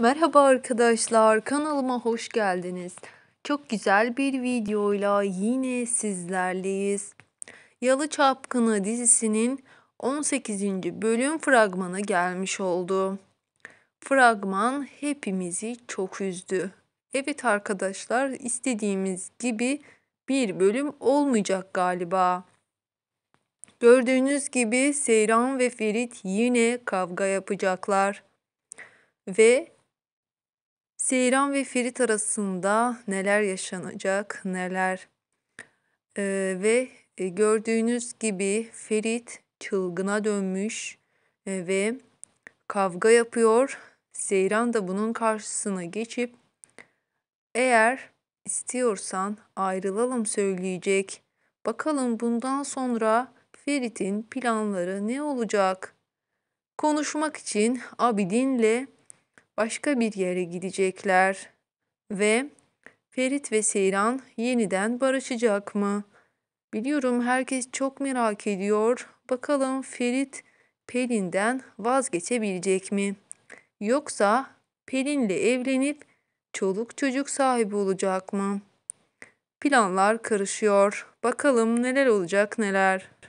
Merhaba arkadaşlar kanalıma hoş geldiniz. Çok güzel bir videoyla yine sizlerleyiz. Yalı Çapkını dizisinin 18. bölüm fragmanı gelmiş oldu. Fragman hepimizi çok üzdü. Evet arkadaşlar istediğimiz gibi bir bölüm olmayacak galiba. Gördüğünüz gibi Seyran ve Ferit yine kavga yapacaklar. Ve Seyran ve Ferit arasında neler yaşanacak, neler ee, e, ve gördüğünüz gibi Ferit çılgına dönmüş e, ve kavga yapıyor. Seyran da bunun karşısına geçip eğer istiyorsan ayrılalım söyleyecek. Bakalım bundan sonra Ferit'in planları ne olacak? Konuşmak için Abidin'le başka bir yere gidecekler ve Ferit ve Seyran yeniden barışacak mı? Biliyorum herkes çok merak ediyor. Bakalım Ferit Pelin'den vazgeçebilecek mi? Yoksa Pelin'le evlenip çoluk çocuk sahibi olacak mı? Planlar karışıyor. Bakalım neler olacak neler.